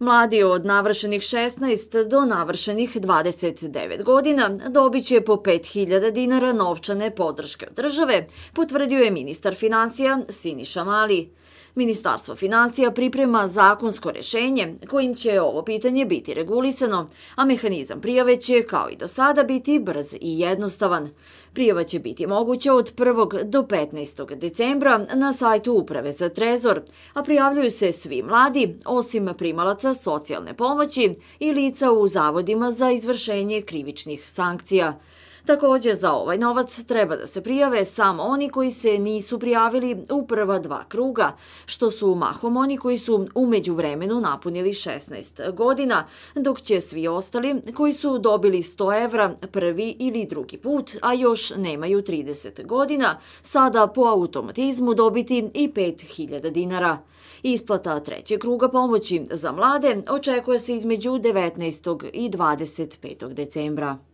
Mladi od navršenih 16 do navršenih 29 godina dobit će po 5000 dinara novčane podrške od države, potvrdio je ministar financija Siniša Mali. Ministarstvo financija priprema zakonsko rešenje kojim će ovo pitanje biti regulisano, a mehanizam prijave će, kao i do sada, biti brz i jednostavan. Prijava će biti moguća od 1. do 15. decembra na sajtu Uprave za trezor, a prijavljuju se svi mladi, osim primalaca socijalne pomoći i lica u zavodima za izvršenje krivičnih sankcija. Također za ovaj novac treba da se prijave samo oni koji se nisu prijavili u prva dva kruga, što su mahom oni koji su umeđu vremenu napunili 16 godina, dok će svi ostali koji su dobili 100 evra prvi ili drugi put, a još nemaju 30 godina, sada po automatizmu dobiti i 5000 dinara. Isplata trećeg kruga pomoći za mlade očekuje se između 19. i 25. decembra.